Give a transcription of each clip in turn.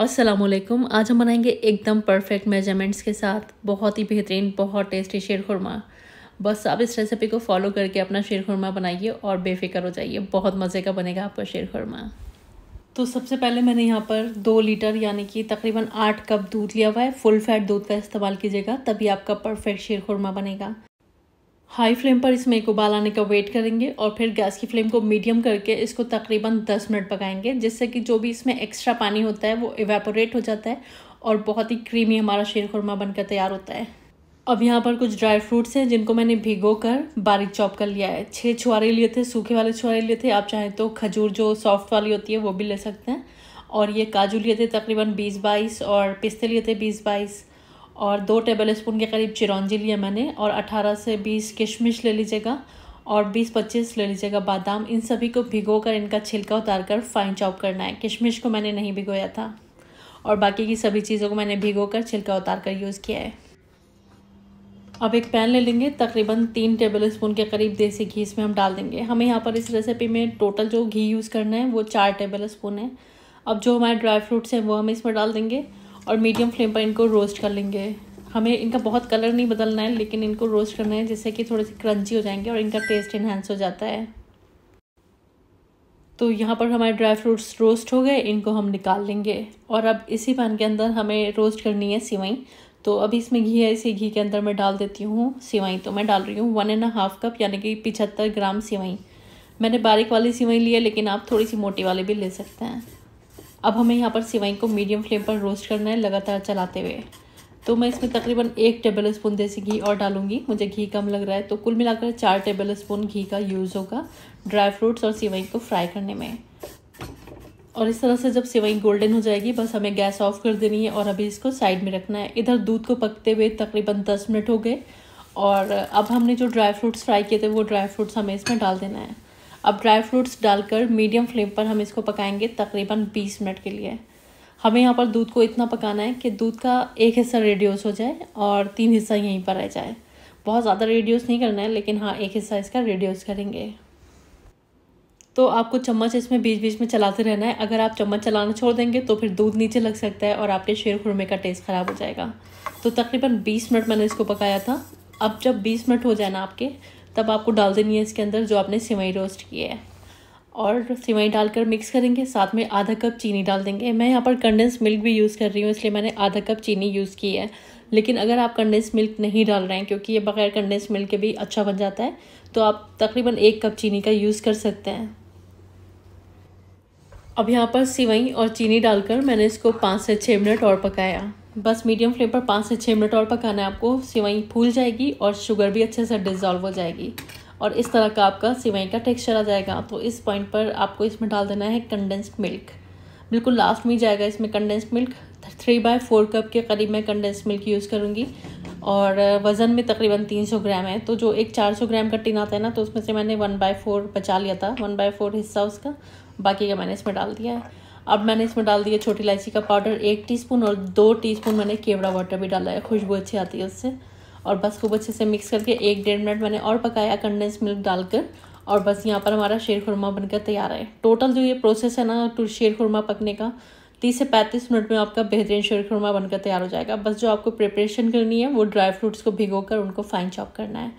असलम आज हम बनाएंगे एकदम परफेक्ट मेजरमेंट्स के साथ बहुत ही बेहतरीन बहुत टेस्टी शेर खुरमा बस आप इस रेसिपी को फॉलो करके अपना शेर खुरमा बनाइए और बेफिक्र हो जाइए बहुत मज़े का बनेगा आपका शेर खुरमा तो सबसे पहले मैंने यहाँ पर दो लीटर यानी कि तकरीबन आठ कप दूध लिया हुआ है फुल फैट दूध का इस्तेमाल कीजिएगा तभी आपका परफेक्ट शेर खुरमा बनेगा हाई फ्लेम पर इसमें एक उबाल आने का वेट करेंगे और फिर गैस की फ्लेम को मीडियम करके इसको तकरीबन दस मिनट पकाएंगे जिससे कि जो भी इसमें एक्स्ट्रा पानी होता है वो इवेपोरेट हो जाता है और बहुत ही क्रीमी हमारा शेर खुरमा बनकर तैयार होता है अब यहाँ पर कुछ ड्राई फ्रूट्स हैं जिनको मैंने भिगो कर बारीक चॉप कर लिया है छः छुआरे लिए थे सूखे वाले छुआरे लिए थे आप चाहें तो खजूर जो सॉफ्ट वाली होती है वो भी ले सकते हैं और ये काजू लिए थे तकरीबन बीस बाईस और पिस्ते लिए थे बीस बाईस और दो टेबल स्पून के करीब चिरौंजी लिया मैंने और 18 से 20 किशमिश ले लीजिएगा और 20-25 ले लीजिएगा बादाम इन सभी को भिगो कर इनका छिलका उतार कर फाइन चॉप करना है किशमिश को मैंने नहीं भिगोया था और बाकी की सभी चीज़ों को मैंने भिगो कर छिलका उतार कर यूज़ किया है अब एक पैन ले लेंगे तकरीबन तीन टेबल स्पून के करीब देसी घी इसमें हम डाल देंगे हमें यहाँ पर इस रेसिपी में टोटल जो घी यूज़ करना है वो चार टेबल स्पून है अब जो हमारे ड्राई फ्रूट्स हैं वो हम इसमें डाल देंगे और मीडियम फ्लेम पर इनको रोस्ट कर लेंगे हमें इनका बहुत कलर नहीं बदलना है लेकिन इनको रोस्ट करना है जिससे कि थोड़े से क्रंची हो जाएंगे और इनका टेस्ट इन्हेंस हो जाता है तो यहाँ पर हमारे ड्राई फ्रूट्स रोस्ट हो गए इनको हम निकाल लेंगे और अब इसी पैन के अंदर हमें रोस्ट करनी है सिवई तो अभी इसमें घी है इसी घी के अंदर मैं डाल देती हूँ सिवई तो मैं डाल रही हूँ वन एंड हाफ कप यानी कि पिछहत्तर ग्राम सिवई मैंने बारीक वाली सिवई ली है लेकिन आप थोड़ी सी मोटी वाली भी ले सकते हैं अब हमें यहाँ पर सिवाई को मीडियम फ्लेम पर रोस्ट करना है लगातार चलाते हुए तो मैं इसमें तकरीबन एक टेबल स्पून देसी घी और डालूंगी मुझे घी कम लग रहा है तो कुल मिलाकर चार टेबल स्पून घी का यूज़ होगा ड्राई फ्रूट्स और सिवई को फ्राई करने में और इस तरह से जब सिवई गोल्डन हो जाएगी बस हमें गैस ऑफ कर देनी है और अभी इसको साइड में रखना है इधर दूध को पकते हुए तकरीबन दस मिनट हो गए और अब हमने जो ड्राई फ्रूट्स फ्राई किए थे वो ड्राई फ्रूट्स हमें इसमें डाल देना है अब ड्राई फ्रूट्स डालकर मीडियम फ्लेम पर हम इसको पकाएंगे तकरीबन बीस मिनट के लिए हमें यहाँ पर दूध को इतना पकाना है कि दूध का एक हिस्सा रेड्यूस हो जाए और तीन हिस्सा यहीं पर रह जाए बहुत ज़्यादा रेड्यूस नहीं करना है लेकिन हाँ एक हिस्सा इसका रेड्यूस करेंगे तो आपको चम्मच इसमें बीच बीच में चलाते रहना है अगर आप चम्मच चलाना छोड़ देंगे तो फिर दूध नीचे लग सकता है और आपके शेर खुरमे का टेस्ट ख़राब हो जाएगा तो तकरीबन बीस मिनट मैंने इसको पकाया था अब जब बीस मिनट हो जाए ना आपके तब आपको डाल देनी है इसके अंदर जो आपने सिवई रोस्ट किया है और सिवई डालकर मिक्स करेंगे साथ में आधा कप चीनी डाल देंगे मैं यहाँ पर कंडेंस मिल्क भी यूज़ कर रही हूँ इसलिए मैंने आधा कप चीनी यूज़ की है लेकिन अगर आप कंडेंस मिल्क नहीं डाल रहे हैं क्योंकि ये बगैर कंडेंस मिल्क के भी अच्छा बन जाता है तो आप तकरीबन एक कप चीनी का यूज़ कर सकते हैं अब यहाँ पर सिवई और चीनी डालकर मैंने इसको पाँच से छः मिनट और पकाया बस मीडियम फ्लेम पर पाँच से छः मिनट और पकाना है आपको सिवई फूल जाएगी और शुगर भी अच्छे से डिजॉल्व हो जाएगी और इस तरह का आपका सिवई का टेक्सचर आ जाएगा तो इस पॉइंट पर आपको इसमें डाल देना है कंडेंस्ड मिल्क बिल्कुल लास्ट में जाएगा इसमें condensed milk three by four cup के करीब मैं कंडेंस मिल्क यूज़ करूँगी और वज़न में तकरीबन तीन सौ ग्राम है तो जो एक चार सौ ग्राम का टिन आता है ना तो उसमें से मैंने वन बाय फोर बचा लिया था वन बाय फोर हिस्सा उसका बाकी का मैंने इसमें डाल दिया है अब मैंने इसमें डाल दिया छोटी इलायची का पाउडर एक टीस्पून और दो टीस्पून मैंने केवड़ा वाटर भी डाला है खुशबू अच्छी आती है उससे और बस खूब अच्छे से मिक्स करके एक डेढ़ मिनट मैंने और पकाया कंडेंस मिल्क डालकर और बस यहाँ पर हमारा शेर खुरमा बनकर तैयार है टोटल जो ये प्रोसेस है ना तो शेर खुरमा पकने का तीस से पैंतीस मिनट में आपका बेहतरीन शेर खुरमा बनकर तैयार हो जाएगा बस जो आपको प्रिपरेशन करनी है वो ड्राई फ्रूट्स को भिगो कर उनको फाइन चॉप करना है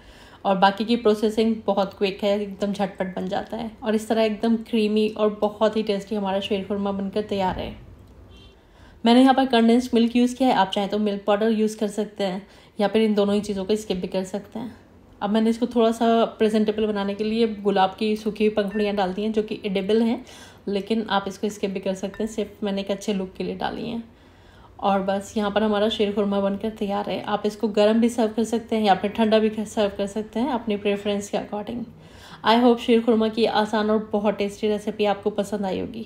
और बाकी की प्रोसेसिंग बहुत क्विक है एकदम झटपट बन जाता है और इस तरह एकदम क्रीमी और बहुत ही टेस्टी हमारा शेर खुरमा बनकर तैयार है मैंने यहाँ पर कंडेंस्ड मिल्क यूज़ किया है आप चाहें तो मिल्क पाउडर यूज़ कर सकते हैं या फिर इन दोनों ही चीज़ों को स्किप भी कर सकते हैं अब मैंने इसको थोड़ा सा प्रेजेंटेबल बनाने के लिए गुलाब की सूखी पंखुड़ियाँ डाल दी हैं जो कि एडेबल हैं लेकिन आप इसको स्किप भी कर सकते हैं सिर्फ मैंने एक अच्छे लुक के लिए डाली हैं और बस यहाँ पर हमारा शेर खुरमा बनकर तैयार है आप इसको गर्म भी सर्व कर सकते हैं या फिर ठंडा भी सर्व कर सकते हैं अपनी प्रेफरेंस के अकॉर्डिंग आई होप शेर खुरमा की आसान और बहुत टेस्टी रेसिपी आपको पसंद आई होगी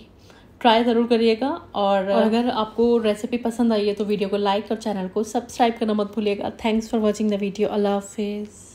ट्राई ज़रूर करिएगा और, और अगर आपको रेसिपी पसंद आई है तो वीडियो को लाइक और चैनल को सब्सक्राइब करना मत भूलिएगा thanks for watching the video अल्लाह हाफिज़